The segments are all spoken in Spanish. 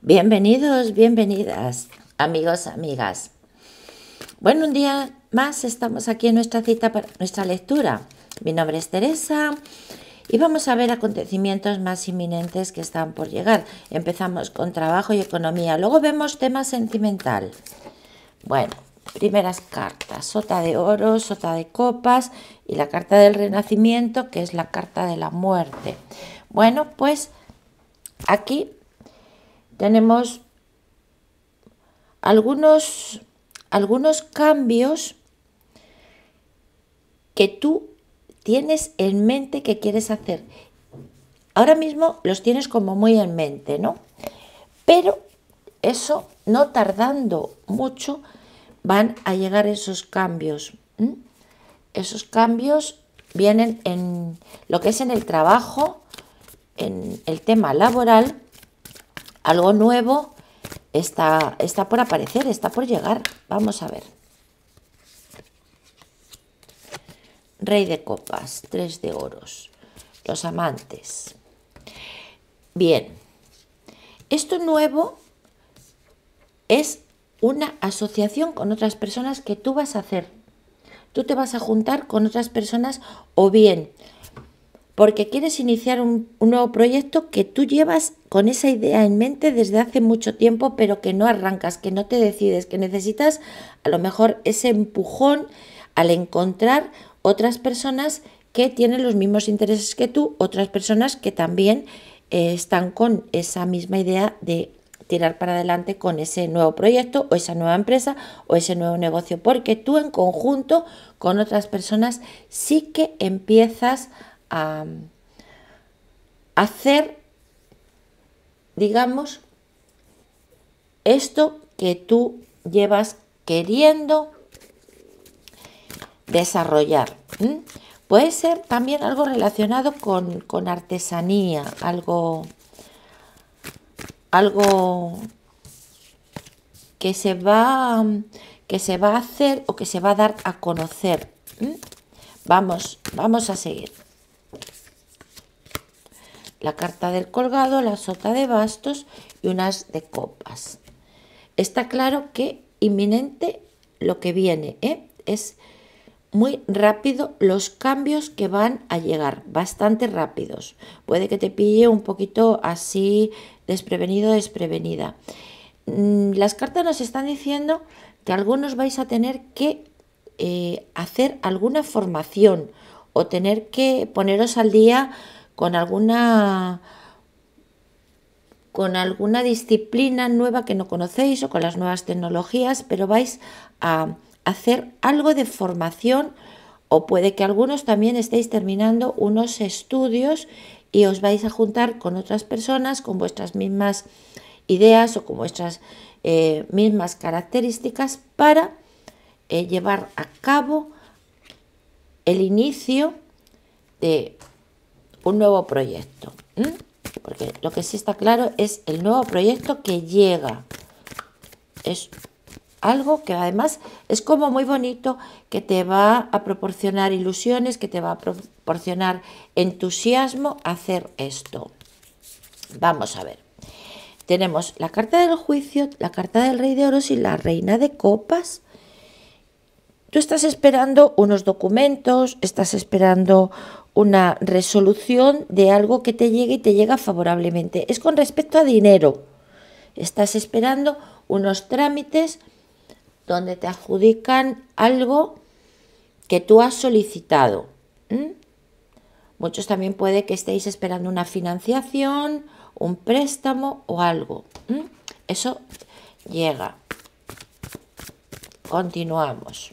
Bienvenidos, bienvenidas, amigos, amigas. Bueno, un día más estamos aquí en nuestra cita para nuestra lectura. Mi nombre es Teresa y vamos a ver acontecimientos más inminentes que están por llegar. Empezamos con trabajo y economía, luego vemos tema sentimental. Bueno, primeras cartas, sota de oro, sota de copas y la carta del renacimiento, que es la carta de la muerte. Bueno, pues aquí tenemos algunos, algunos cambios que tú tienes en mente que quieres hacer. Ahora mismo los tienes como muy en mente, ¿no? Pero eso, no tardando mucho, van a llegar esos cambios. Esos cambios vienen en lo que es en el trabajo, en el tema laboral algo nuevo está, está por aparecer, está por llegar. Vamos a ver. Rey de copas, tres de oros, los amantes. Bien, esto nuevo es una asociación con otras personas que tú vas a hacer. Tú te vas a juntar con otras personas o bien porque quieres iniciar un, nuevo proyecto que tú llevas con esa idea en mente desde hace mucho tiempo, pero que no arrancas, que no te decides, que necesitas a lo mejor ese empujón al encontrar otras personas que tienen los mismos intereses que tú, otras personas que también eh, están con esa misma idea de tirar para adelante con ese nuevo proyecto o esa nueva empresa o ese nuevo negocio, porque tú en conjunto con otras personas sí que empiezas a hacer, digamos, esto que tú llevas queriendo desarrollar. Puede ser también algo relacionado con, con artesanía, algo, algo que se, va, que se va a hacer o que se va a dar a conocer. Vamos, vamos a seguir la carta del colgado, la sota de bastos y unas de copas. Está claro que inminente lo que viene, ¿eh? es muy rápido los cambios que van a llegar, bastante rápidos. Puede que te pille un poquito así desprevenido, desprevenida. Mm, las cartas nos están diciendo que algunos vais a tener que eh, hacer alguna formación o tener que poneros al día con alguna con alguna disciplina nueva que no conocéis o con las nuevas tecnologías, pero vais a hacer algo de formación o puede que algunos también estéis terminando unos estudios y os vais a juntar con otras personas con vuestras mismas ideas o con vuestras eh, mismas características para eh, llevar a cabo el inicio de un nuevo proyecto. Porque lo que sí está claro es el nuevo proyecto que llega. Es algo que además es como muy bonito, que te va a proporcionar ilusiones, que te va a proporcionar entusiasmo hacer esto. Vamos a ver. Tenemos la carta del juicio, la carta del rey de oros y la reina de copas. Tú estás esperando unos documentos, estás esperando una resolución de algo que te llegue y te llega favorablemente. Es con respecto a dinero. Estás esperando unos trámites donde te adjudican algo que tú has solicitado. Muchos también puede que estéis esperando una financiación, un préstamo o algo. Eso llega. Continuamos.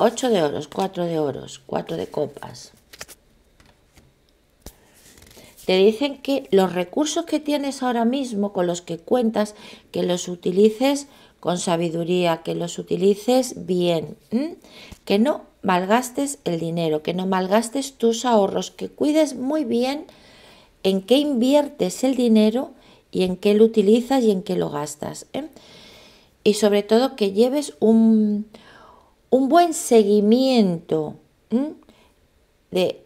8 de oros, 4 de oros, 4 de copas. Te dicen que los recursos que tienes ahora mismo, con los que cuentas, que los utilices con sabiduría, que los utilices bien, que no malgastes el dinero, que no malgastes tus ahorros, que cuides muy bien en qué inviertes el dinero y en qué lo utilizas y en qué lo gastas. ¿eh? Y sobre todo que lleves un, un buen seguimiento de,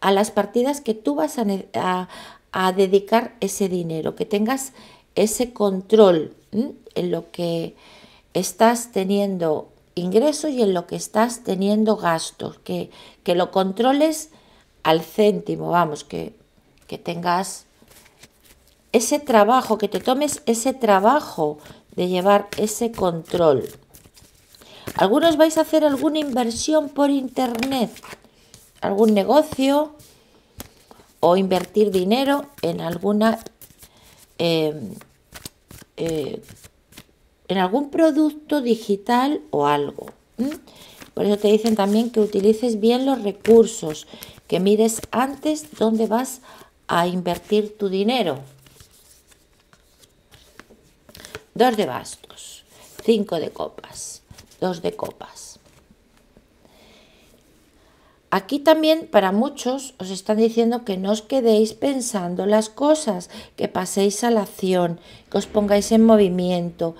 a las partidas que tú vas a, dedicar ese dinero, que tengas ese control en lo que estás teniendo ingresos y en lo que estás teniendo gastos, que, que lo controles al céntimo, vamos, que, que, tengas ese trabajo, que te tomes ese trabajo de llevar ese control. Algunos vais a hacer alguna inversión por internet, algún negocio o invertir dinero en alguna em, eh, en algún producto digital o algo. Por eso te dicen también que utilices bien los recursos, que mires antes dónde vas a invertir tu dinero. Dos de bastos, cinco de copas dos de copas. Aquí también para muchos os están diciendo que no os quedéis pensando las cosas, que paséis a la acción, que os pongáis en movimiento,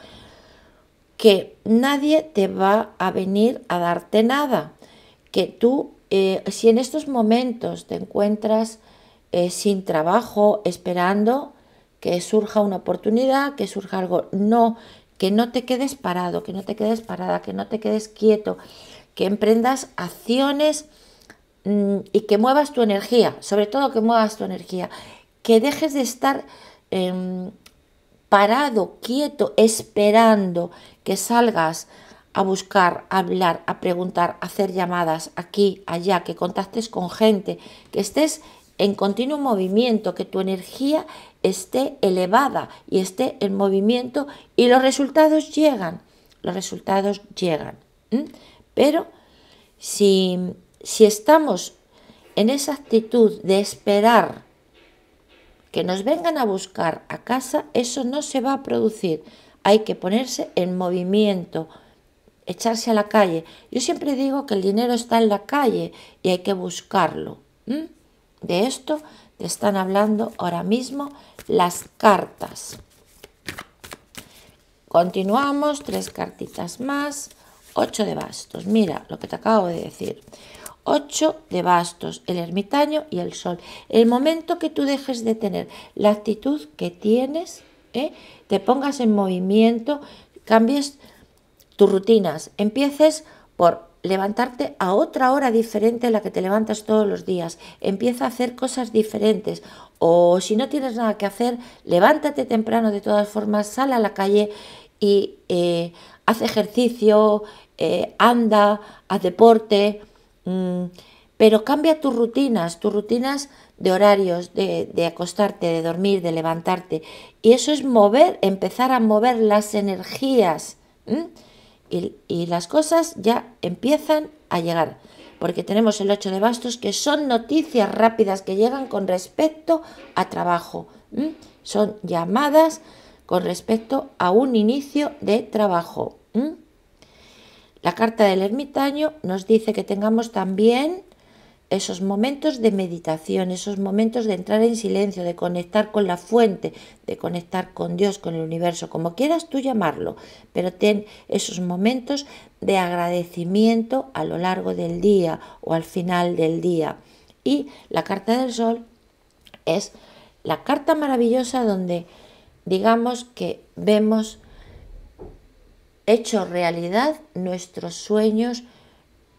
que nadie te va a venir a darte nada, que tú, eh, si en estos momentos te encuentras eh, sin trabajo, esperando que surja una oportunidad, que surja algo, no que no te quedes parado, que no te quedes parada, que no te quedes quieto, que emprendas acciones mm, y que muevas tu energía, sobre todo que muevas tu energía, que dejes de estar em, parado, quieto, esperando que salgas a buscar, a hablar, a preguntar, a hacer llamadas aquí, allá, que contactes con gente, que estés en continuo movimiento, que tu energía esté elevada y esté en movimiento y los resultados llegan, los resultados llegan. Pero si, si estamos en esa actitud de esperar que nos vengan a buscar a casa, eso no se va a producir. Hay que ponerse en movimiento, echarse a la calle. Yo siempre digo que el dinero está en la calle y hay que buscarlo. De esto te están hablando ahora mismo las cartas. Continuamos, tres cartitas más. Ocho de bastos, mira lo que te acabo de decir. 8 de bastos, el ermitaño y el sol. El momento que tú dejes de tener la actitud que tienes, ¿eh? te pongas en movimiento, cambies tus rutinas, empieces por levantarte a otra hora diferente a la que te levantas todos los días. Empieza a hacer cosas diferentes. O si no tienes nada que hacer, levántate temprano de todas formas, sal a la calle y eh, haz ejercicio, eh, anda, haz deporte. Mm, pero cambia tus rutinas, tus rutinas de horarios, de, acostarte, de dormir, de levantarte. Y eso es mover, empezar a mover las energías y, las cosas ya empiezan a llegar, porque tenemos el 8 de bastos, que son noticias rápidas que llegan con respecto a trabajo, son llamadas con respecto a un inicio de trabajo. La carta del ermitaño nos dice que tengamos también esos momentos de meditación, esos momentos de entrar en silencio, de conectar con la fuente, de conectar con Dios, con el universo, como quieras tú llamarlo, pero ten esos momentos de agradecimiento a lo largo del día o al final del día. Y la carta del sol es la carta maravillosa donde digamos que vemos hecho realidad nuestros sueños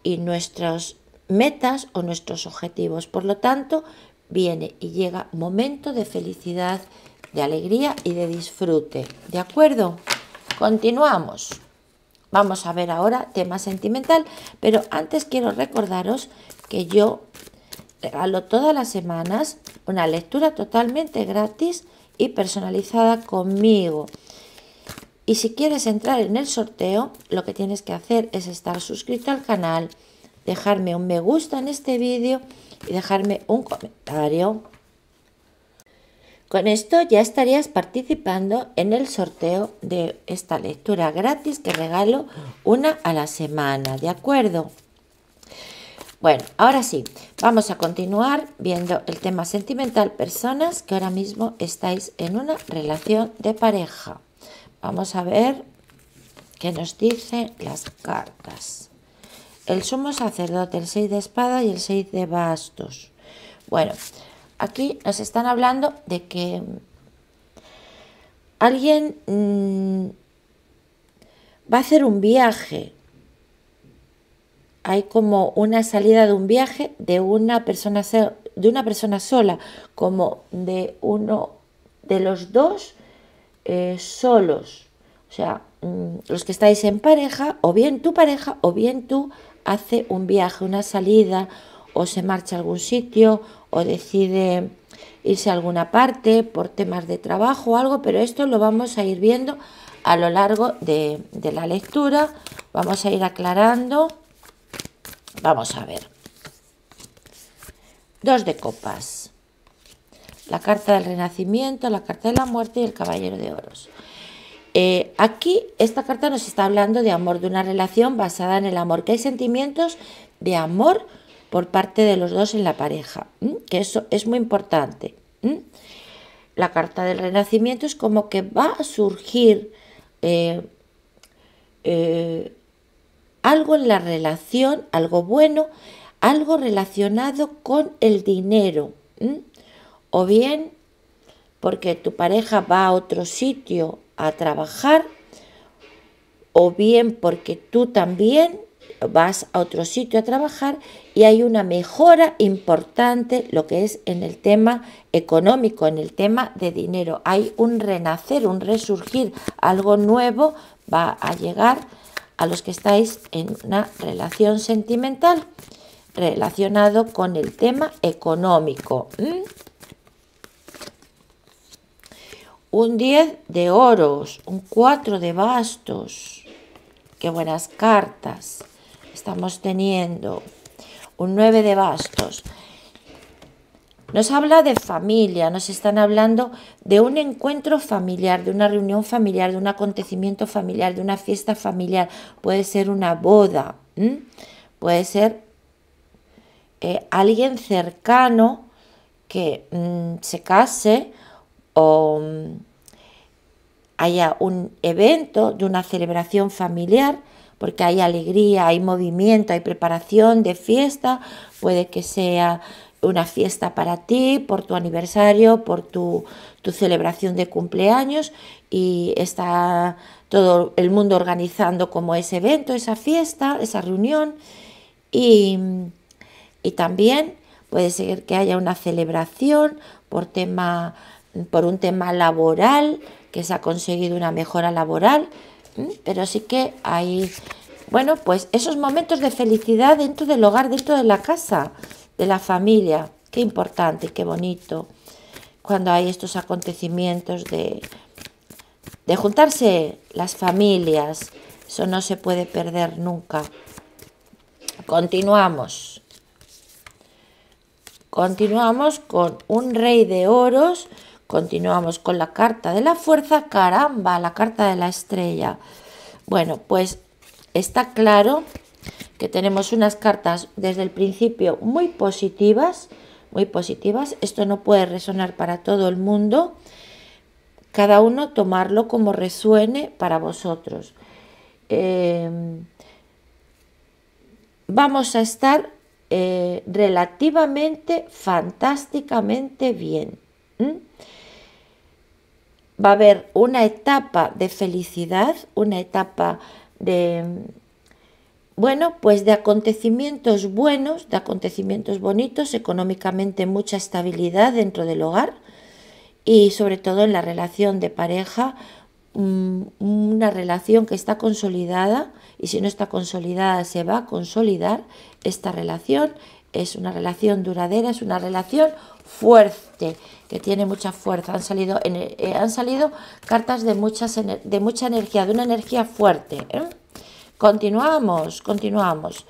y nuestros metas o nuestros objetivos. Por lo tanto, viene y llega momento de felicidad, de alegría y de disfrute. ¿De acuerdo? Continuamos. Vamos a ver ahora tema sentimental, pero antes quiero recordaros que yo regalo todas las semanas una lectura totalmente gratis y personalizada conmigo. Y si quieres entrar en el sorteo, lo que tienes que hacer es estar suscrito al canal, dejarme un me gusta en este vídeo y dejarme un comentario. Con esto ya estarías participando en el sorteo de esta lectura gratis que regalo una a la semana, ¿de acuerdo? Bueno, ahora sí, vamos a continuar viendo el tema sentimental personas que ahora mismo estáis en una relación de pareja. Vamos a ver qué nos dicen las cartas el sumo sacerdote, el 6 de espada y el 6 de bastos. Bueno, aquí nos están hablando de que alguien mm, va a hacer un viaje. Hay como una salida de un viaje de una persona, de una persona sola, como de uno de los dos eh, solos. O sea, Mm, los que estáis en pareja, o bien tu pareja, o bien tú, hace un viaje, una salida, o se marcha a algún sitio, o decide irse a alguna parte por temas de trabajo o algo, pero esto lo vamos a ir viendo a lo largo de, de la lectura, vamos a ir aclarando, vamos a ver. Dos de copas, la carta del renacimiento, la carta de la muerte y el caballero de oros. Eh, aquí esta carta nos está hablando de amor, de una relación basada en el amor, que hay sentimientos de amor por parte de los dos en la pareja, que eso es muy importante. La carta del renacimiento es como que va a surgir eh, eh, algo en la relación, algo bueno, algo relacionado con el dinero. O bien porque tu pareja va a otro sitio a trabajar o bien porque tú también vas a otro sitio a trabajar y hay una mejora importante lo que es en el tema económico, en el tema de dinero. Hay un renacer, un resurgir, algo nuevo va a llegar a los que estáis en una relación sentimental relacionado con el tema económico un 10 de oros, un 4 de bastos. Qué buenas cartas estamos teniendo. Un 9 de bastos. Nos habla de familia, nos están hablando de un encuentro familiar, de una reunión familiar, de un acontecimiento familiar, de una fiesta familiar. Puede ser una boda, puede ser eh, alguien cercano que mm, se case o mm, haya un evento de una celebración familiar, porque hay alegría, hay movimiento, hay preparación de fiesta, puede que sea una fiesta para ti, por tu aniversario, por tu, celebración de cumpleaños y está todo el mundo organizando como ese evento, esa fiesta, esa reunión y, y también puede ser que haya una celebración por tema por un tema laboral, que se ha conseguido una mejora laboral, pero sí que hay, bueno, pues esos momentos de felicidad dentro del hogar, dentro de la casa, de la familia. Qué importante, qué bonito cuando hay estos acontecimientos de, de juntarse las familias. Eso no se puede perder nunca. Continuamos. Continuamos con un rey de oros Continuamos con la carta de la fuerza, caramba, la carta de la estrella. Bueno, pues está claro que tenemos unas cartas desde el principio muy positivas, muy positivas. Esto no puede resonar para todo el mundo. Cada uno tomarlo como resuene para vosotros. Eh, vamos a estar eh, relativamente, fantásticamente bien va a haber una etapa de felicidad, una etapa de, bueno, pues de acontecimientos buenos, de acontecimientos bonitos, económicamente mucha estabilidad dentro del hogar y sobre todo en la relación de pareja, mm, una relación que está consolidada y si no está consolidada se va a consolidar esta relación, es una relación duradera, es una relación fuerte, que tiene mucha fuerza. Han salido, eh, han salido cartas de, muchas, de mucha energía, de una energía fuerte. ¿eh? Continuamos, continuamos.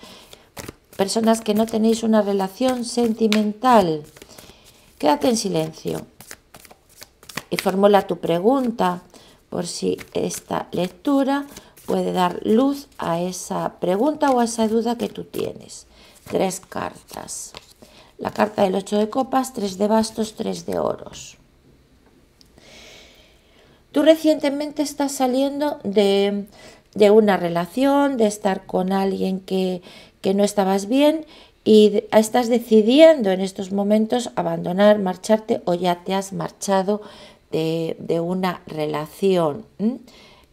Personas que no tenéis una relación sentimental, quédate en silencio y formula tu pregunta por si esta lectura puede dar luz a esa pregunta o a esa duda que tú tienes. Tres cartas la carta del 8 de copas, 3 de bastos, 3 de oros. Tú recientemente estás saliendo de, una relación, de estar con alguien que, que no estabas bien y estás decidiendo en estos momentos abandonar, marcharte o ya te has marchado de, de una relación.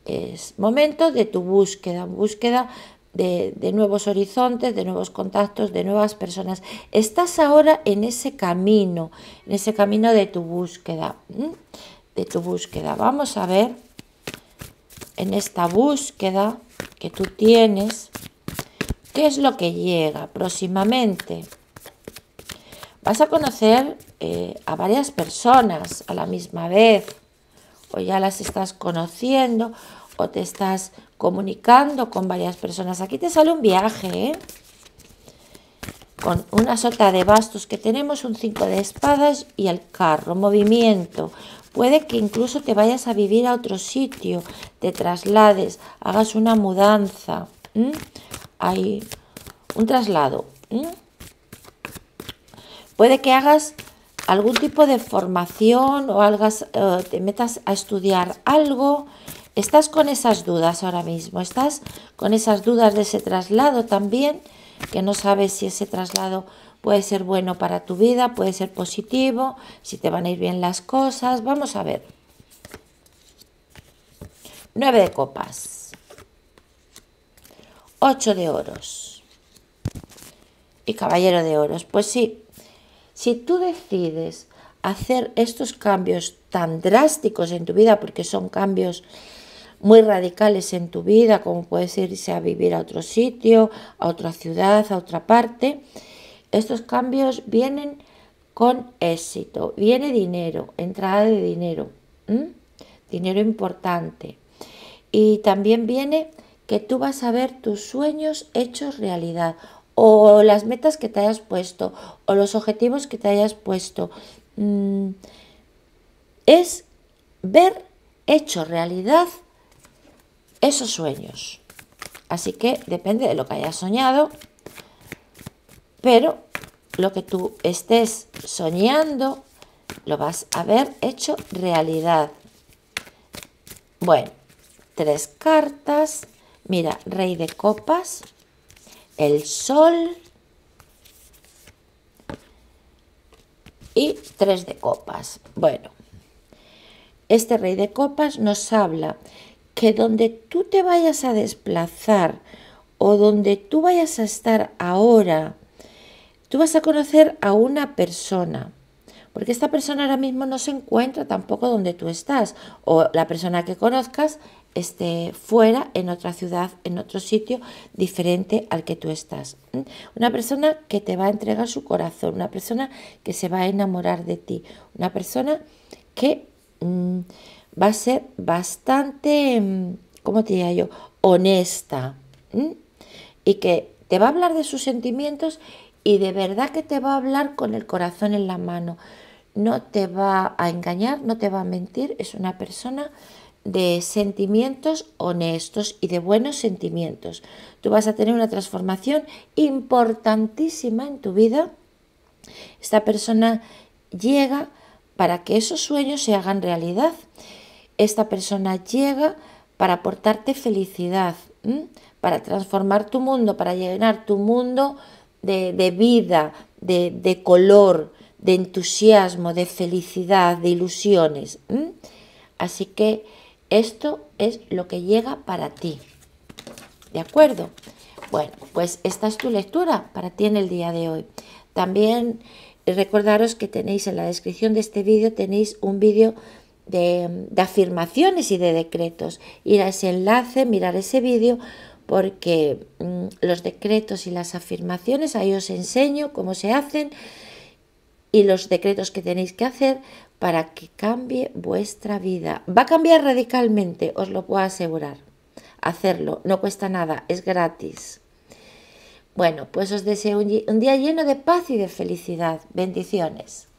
Es momento de tu búsqueda, búsqueda de, nuevos horizontes, de nuevos contactos, de nuevas personas. Estás ahora en ese camino, en ese camino de tu búsqueda, de tu búsqueda. Vamos a ver, en esta búsqueda que tú tienes, qué es lo que llega próximamente. Vas a conocer eh, a varias personas a la misma vez, o ya las estás conociendo, o te estás comunicando con varias personas. Aquí te sale un viaje, ¿eh? Con una sota de bastos que tenemos, un 5 de espadas y el carro, movimiento. Puede que incluso te vayas a vivir a otro sitio, te traslades, hagas una mudanza. Hay un traslado. Puede que hagas algún tipo de formación o hagas eh, te metas a estudiar algo estás con esas dudas ahora mismo, estás con esas dudas de ese traslado también, que no sabes si ese traslado puede ser bueno para tu vida, puede ser positivo, si te van a ir bien las cosas, vamos a ver. Nueve de copas, ocho de oros y caballero de oros. Pues sí, si tú decides hacer estos cambios tan drásticos en tu vida, porque son cambios muy radicales en tu vida, como puedes irse a vivir a otro sitio, a otra ciudad, a otra parte, estos cambios vienen con éxito, viene dinero, entrada de dinero, dinero importante. Y también viene que tú vas a ver tus sueños hechos realidad o las metas que te hayas puesto o los objetivos que te hayas puesto. Mm, es ver hecho realidad esos sueños. Así que depende de lo que hayas soñado, pero lo que tú estés soñando lo vas a haber hecho realidad. Bueno, tres cartas. Mira, rey de copas, el sol y tres de copas. Bueno, este rey de copas nos habla que donde tú te vayas a desplazar o donde tú vayas a estar ahora, tú vas a conocer a una persona. Porque esta persona ahora mismo no se encuentra tampoco donde tú estás. O la persona que conozcas esté fuera, en otra ciudad, en otro sitio diferente al que tú estás. ¿Mm? Una persona que te va a entregar su corazón, una persona que se va a enamorar de ti, una persona que mm, va a ser bastante, mm, ¿cómo te diría yo?, honesta. Y que te va a hablar de sus sentimientos y de verdad que te va a hablar con el corazón en la mano. No te va a engañar, no te va a mentir, es una persona de sentimientos honestos y de buenos sentimientos. Tú vas a tener una transformación importantísima en tu vida. Esta persona llega para que esos sueños se hagan realidad esta persona llega para aportarte felicidad, para transformar tu mundo, para llenar tu mundo de, vida, de, color, de entusiasmo, de felicidad, de ilusiones. Así que esto es lo que llega para ti. ¿De acuerdo? Bueno, pues esta es tu lectura para ti en el día de hoy. También recordaros que tenéis en la descripción de este vídeo, tenéis un vídeo de, afirmaciones y de decretos. Ir a ese enlace, mirar ese vídeo, porque mm, los decretos y las afirmaciones, ahí os enseño cómo se hacen y los decretos que tenéis que hacer para que cambie vuestra vida. Va a cambiar radicalmente, os lo puedo asegurar. Hacerlo, no cuesta nada, es gratis. Bueno, pues os deseo un día lleno de paz y de felicidad. Bendiciones.